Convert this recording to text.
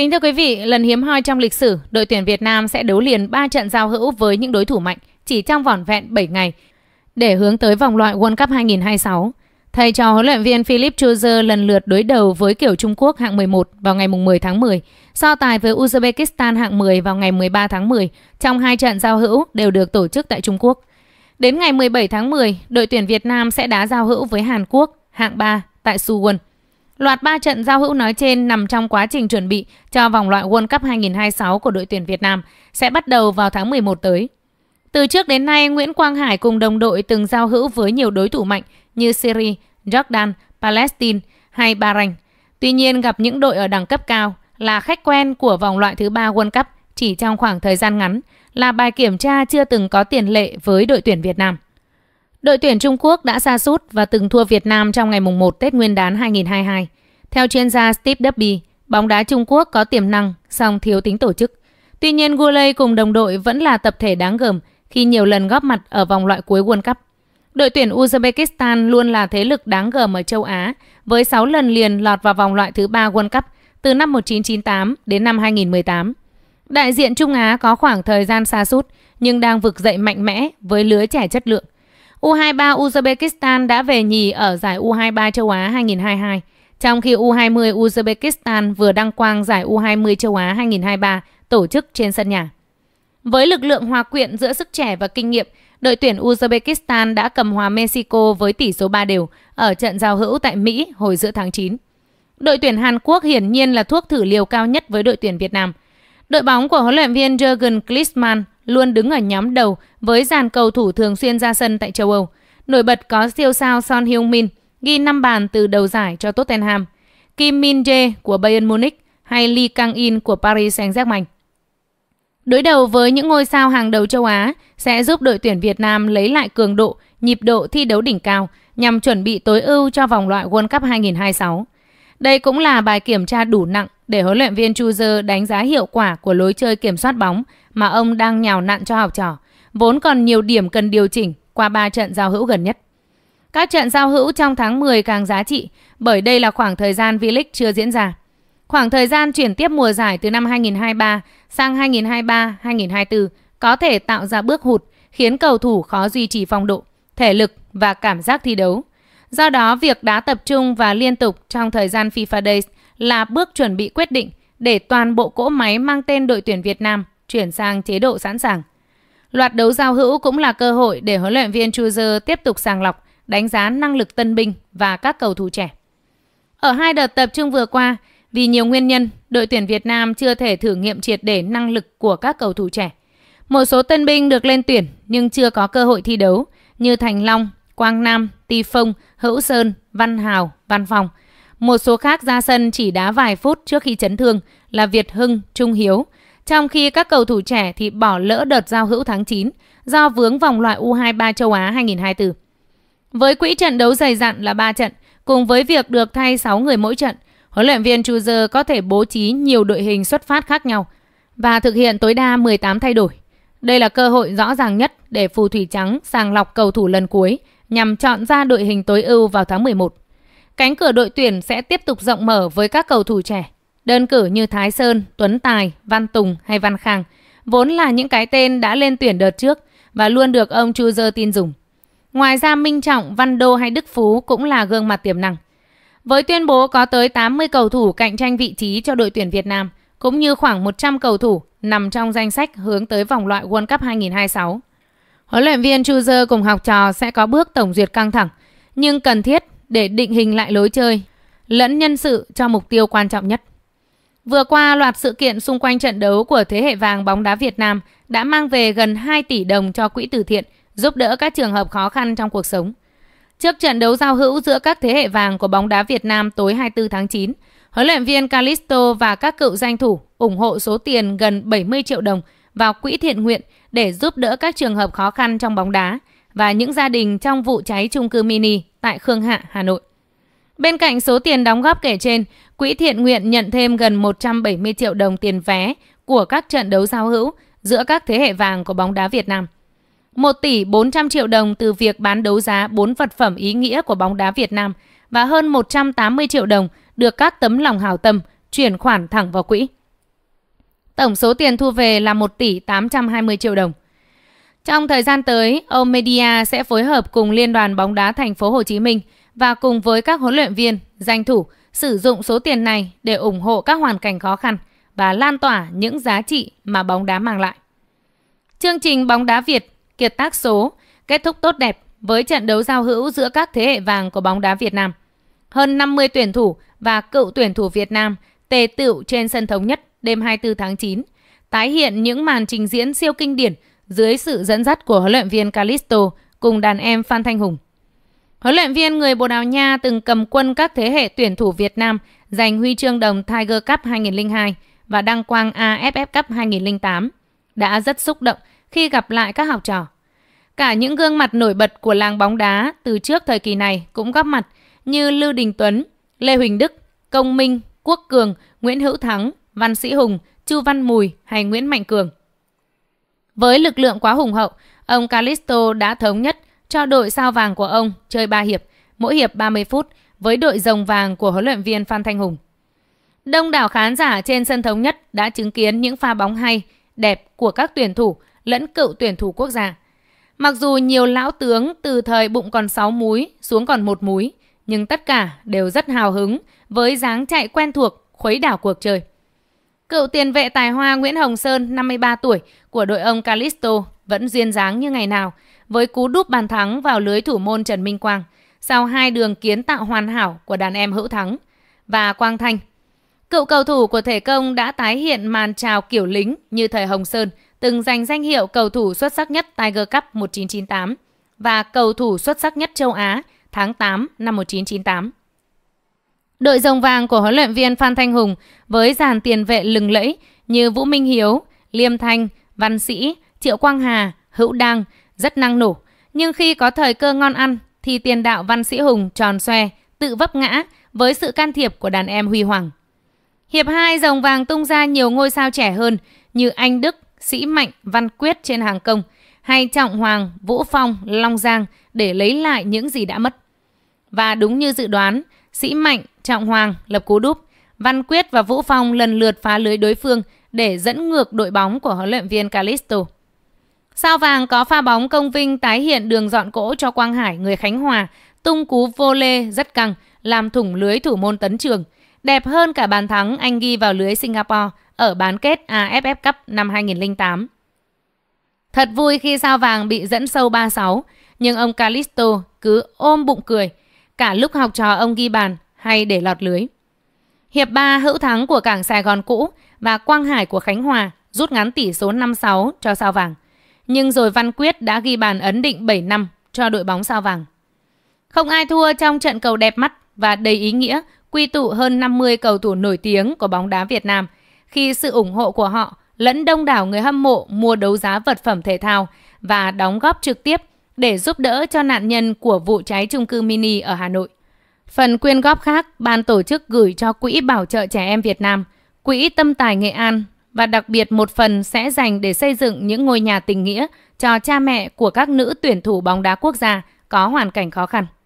Kính thưa quý vị, lần hiếm hoi trong lịch sử, đội tuyển Việt Nam sẽ đấu liền 3 trận giao hữu với những đối thủ mạnh chỉ trong vỏn vẹn 7 ngày để hướng tới vòng loại World Cup 2026. Thầy trò huấn luyện viên Philip Chuzer lần lượt đối đầu với kiểu Trung Quốc hạng 11 vào ngày 10 tháng 10, so tài với Uzbekistan hạng 10 vào ngày 13 tháng 10 trong hai trận giao hữu đều được tổ chức tại Trung Quốc. Đến ngày 17 tháng 10, đội tuyển Việt Nam sẽ đá giao hữu với Hàn Quốc hạng 3 tại Suwon. Loạt 3 trận giao hữu nói trên nằm trong quá trình chuẩn bị cho vòng loại World Cup 2026 của đội tuyển Việt Nam sẽ bắt đầu vào tháng 11 tới. Từ trước đến nay, Nguyễn Quang Hải cùng đồng đội từng giao hữu với nhiều đối thủ mạnh như Syria, Jordan, Palestine hay Bahrain. Tuy nhiên, gặp những đội ở đẳng cấp cao là khách quen của vòng loại thứ ba World Cup chỉ trong khoảng thời gian ngắn là bài kiểm tra chưa từng có tiền lệ với đội tuyển Việt Nam. Đội tuyển Trung Quốc đã xa sút và từng thua Việt Nam trong ngày mùng 1 Tết Nguyên đán 2022. Theo chuyên gia Steve Duffy, bóng đá Trung Quốc có tiềm năng, song thiếu tính tổ chức. Tuy nhiên, Gulay cùng đồng đội vẫn là tập thể đáng gờm khi nhiều lần góp mặt ở vòng loại cuối World Cup. Đội tuyển Uzbekistan luôn là thế lực đáng gờm ở châu Á, với 6 lần liền lọt vào vòng loại thứ 3 World Cup từ năm 1998 đến năm 2018. Đại diện Trung Á có khoảng thời gian xa sút nhưng đang vực dậy mạnh mẽ với lứa trẻ chất lượng – U23 Uzbekistan đã về nhì ở giải U23 châu Á 2022, trong khi U20 Uzbekistan vừa đăng quang giải U20 châu Á 2023 tổ chức trên sân nhà. Với lực lượng hòa quyện giữa sức trẻ và kinh nghiệm, đội tuyển Uzbekistan đã cầm hòa Mexico với tỷ số 3 đều ở trận giao hữu tại Mỹ hồi giữa tháng 9. Đội tuyển Hàn Quốc hiển nhiên là thuốc thử liều cao nhất với đội tuyển Việt Nam. Đội bóng của huấn luyện viên Jurgen Klinsmann luôn đứng ở nhóm đầu với dàn cầu thủ thường xuyên ra sân tại châu Âu. Nổi bật có siêu sao Son Heung-min ghi 5 bàn từ đầu giải cho Tottenham, Kim Min-jae của Bayern Munich hay Lee Kang-in của Paris Saint-Germain. Đối đầu với những ngôi sao hàng đầu châu Á sẽ giúp đội tuyển Việt Nam lấy lại cường độ, nhịp độ thi đấu đỉnh cao nhằm chuẩn bị tối ưu cho vòng loại World Cup 2026. Đây cũng là bài kiểm tra đủ nặng để huấn luyện viên Chuzer đánh giá hiệu quả của lối chơi kiểm soát bóng mà ông đang nhào nặn cho học trò, vốn còn nhiều điểm cần điều chỉnh qua 3 trận giao hữu gần nhất. Các trận giao hữu trong tháng 10 càng giá trị bởi đây là khoảng thời gian V-League chưa diễn ra. Khoảng thời gian chuyển tiếp mùa giải từ năm 2023 sang 2023-2024 có thể tạo ra bước hụt khiến cầu thủ khó duy trì phong độ, thể lực và cảm giác thi đấu. Do đó, việc đá tập trung và liên tục trong thời gian FIFA Days – là bước chuẩn bị quyết định để toàn bộ cỗ máy mang tên đội tuyển Việt Nam chuyển sang chế độ sẵn sàng. Loạt đấu giao hữu cũng là cơ hội để huấn luyện viên Chuzer tiếp tục sàng lọc, đánh giá năng lực tân binh và các cầu thủ trẻ. Ở hai đợt tập trung vừa qua, vì nhiều nguyên nhân, đội tuyển Việt Nam chưa thể thử nghiệm triệt để năng lực của các cầu thủ trẻ. Một số tân binh được lên tuyển nhưng chưa có cơ hội thi đấu như Thành Long, Quang Nam, Ti Phong, Hữu Sơn, Văn Hào, Văn Phòng – một số khác ra sân chỉ đá vài phút trước khi chấn thương là Việt Hưng, Trung Hiếu. Trong khi các cầu thủ trẻ thì bỏ lỡ đợt giao hữu tháng 9 do vướng vòng loại U23 châu Á 2024. Với quỹ trận đấu dày dặn là 3 trận, cùng với việc được thay 6 người mỗi trận, huấn luyện viên Chuzer có thể bố trí nhiều đội hình xuất phát khác nhau và thực hiện tối đa 18 thay đổi. Đây là cơ hội rõ ràng nhất để phù thủy trắng sàng lọc cầu thủ lần cuối nhằm chọn ra đội hình tối ưu vào tháng 11 cánh cửa đội tuyển sẽ tiếp tục rộng mở với các cầu thủ trẻ. Đơn cử như Thái Sơn, Tuấn Tài, Văn Tùng hay Văn Khang, vốn là những cái tên đã lên tuyển đợt trước và luôn được ông Chu Dơ tin dùng. Ngoài ra Minh Trọng, Văn Đô hay Đức Phú cũng là gương mặt tiềm năng. Với tuyên bố có tới 80 cầu thủ cạnh tranh vị trí cho đội tuyển Việt Nam, cũng như khoảng 100 cầu thủ nằm trong danh sách hướng tới vòng loại World Cup 2026. Huấn luyện viên Chu Dơ cùng học trò sẽ có bước tổng duyệt căng thẳng, nhưng cần thiết để định hình lại lối chơi, lẫn nhân sự cho mục tiêu quan trọng nhất. Vừa qua, loạt sự kiện xung quanh trận đấu của thế hệ vàng bóng đá Việt Nam đã mang về gần 2 tỷ đồng cho quỹ từ thiện, giúp đỡ các trường hợp khó khăn trong cuộc sống. Trước trận đấu giao hữu giữa các thế hệ vàng của bóng đá Việt Nam tối 24 tháng 9, huấn luyện viên Calisto và các cựu danh thủ ủng hộ số tiền gần 70 triệu đồng vào quỹ thiện nguyện để giúp đỡ các trường hợp khó khăn trong bóng đá và những gia đình trong vụ cháy chung cư mini tại Khương Hạ, Hà Nội. Bên cạnh số tiền đóng góp kể trên, Quỹ thiện nguyện nhận thêm gần 170 triệu đồng tiền vé của các trận đấu giao hữu giữa các thế hệ vàng của bóng đá Việt Nam. 1 tỷ 400 triệu đồng từ việc bán đấu giá 4 vật phẩm ý nghĩa của bóng đá Việt Nam và hơn 180 triệu đồng được các tấm lòng hào tâm chuyển khoản thẳng vào quỹ. Tổng số tiền thu về là 1 tỷ 820 triệu đồng. Trong thời gian tới, Omedia sẽ phối hợp cùng Liên đoàn bóng đá thành phố Hồ Chí Minh và cùng với các huấn luyện viên, danh thủ sử dụng số tiền này để ủng hộ các hoàn cảnh khó khăn và lan tỏa những giá trị mà bóng đá mang lại. Chương trình bóng đá Việt kiệt tác số kết thúc tốt đẹp với trận đấu giao hữu giữa các thế hệ vàng của bóng đá Việt Nam. Hơn 50 tuyển thủ và cựu tuyển thủ Việt Nam tề tựu trên sân thống nhất đêm 24 tháng 9, tái hiện những màn trình diễn siêu kinh điển – dưới sự dẫn dắt của huấn luyện viên Calisto cùng đàn em Phan Thanh Hùng. Huấn luyện viên người Bồ Đào Nha từng cầm quân các thế hệ tuyển thủ Việt Nam giành huy chương đồng Tiger Cup 2002 và đăng quang AFF Cup 2008 đã rất xúc động khi gặp lại các học trò. Cả những gương mặt nổi bật của làng bóng đá từ trước thời kỳ này cũng góp mặt như Lưu Đình Tuấn, Lê Huỳnh Đức, Công Minh, Quốc Cường, Nguyễn Hữu Thắng, Văn Sĩ Hùng, Chu Văn Mùi hay Nguyễn Mạnh Cường. Với lực lượng quá hùng hậu, ông Calisto đã thống nhất cho đội sao vàng của ông chơi 3 hiệp, mỗi hiệp 30 phút với đội rồng vàng của huấn luyện viên Phan Thanh Hùng. Đông đảo khán giả trên sân thống nhất đã chứng kiến những pha bóng hay, đẹp của các tuyển thủ lẫn cựu tuyển thủ quốc gia. Mặc dù nhiều lão tướng từ thời bụng còn 6 múi xuống còn một múi, nhưng tất cả đều rất hào hứng với dáng chạy quen thuộc khuấy đảo cuộc chơi. Cựu tiền vệ tài hoa Nguyễn Hồng Sơn, 53 tuổi, của đội ông Calisto vẫn duyên dáng như ngày nào, với cú đúp bàn thắng vào lưới thủ môn Trần Minh Quang, sau hai đường kiến tạo hoàn hảo của đàn em Hữu Thắng và Quang Thanh. Cựu cầu thủ của thể công đã tái hiện màn trào kiểu lính như thời Hồng Sơn, từng giành danh hiệu cầu thủ xuất sắc nhất Tiger Cup 1998 và cầu thủ xuất sắc nhất châu Á tháng 8 năm 1998. Đội rồng vàng của huấn luyện viên Phan Thanh Hùng với dàn tiền vệ lừng lẫy như Vũ Minh Hiếu, Liêm Thanh, Văn Sĩ, Triệu Quang Hà, Hữu Đăng rất năng nổ. Nhưng khi có thời cơ ngon ăn thì tiền đạo Văn Sĩ Hùng tròn xoe, tự vấp ngã với sự can thiệp của đàn em Huy Hoàng. Hiệp 2 rồng vàng tung ra nhiều ngôi sao trẻ hơn như Anh Đức, Sĩ Mạnh, Văn Quyết trên hàng công hay Trọng Hoàng, Vũ Phong, Long Giang để lấy lại những gì đã mất. Và đúng như dự đoán, Sĩ Mạnh Trọng Hoàng lập cú đúp. Văn Quyết và Vũ Phong lần lượt phá lưới đối phương để dẫn ngược đội bóng của huấn luyện viên Calisto. Sao vàng có pha bóng công vinh tái hiện đường dọn cỗ cho Quang Hải người Khánh Hòa, tung cú vô lê rất căng, làm thủng lưới thủ môn tấn trường. Đẹp hơn cả bàn thắng anh ghi vào lưới Singapore ở bán kết AFF Cup năm 2008. Thật vui khi sao vàng bị dẫn sâu 3-6, nhưng ông Calisto cứ ôm bụng cười. Cả lúc học trò ông ghi bàn, hay để lọt lưới. Hiệp 3 hữu thắng của cảng Sài Gòn cũ và Quang Hải của Khánh Hòa rút ngắn tỷ số 5-6 cho sao vàng. Nhưng rồi Văn Quyết đã ghi bàn ấn định 7 năm cho đội bóng sao vàng. Không ai thua trong trận cầu đẹp mắt và đầy ý nghĩa quy tụ hơn 50 cầu thủ nổi tiếng của bóng đá Việt Nam khi sự ủng hộ của họ lẫn đông đảo người hâm mộ mua đấu giá vật phẩm thể thao và đóng góp trực tiếp để giúp đỡ cho nạn nhân của vụ cháy trung cư mini ở Hà Nội. Phần quyên góp khác, ban tổ chức gửi cho Quỹ Bảo trợ Trẻ Em Việt Nam, Quỹ Tâm Tài Nghệ An và đặc biệt một phần sẽ dành để xây dựng những ngôi nhà tình nghĩa cho cha mẹ của các nữ tuyển thủ bóng đá quốc gia có hoàn cảnh khó khăn.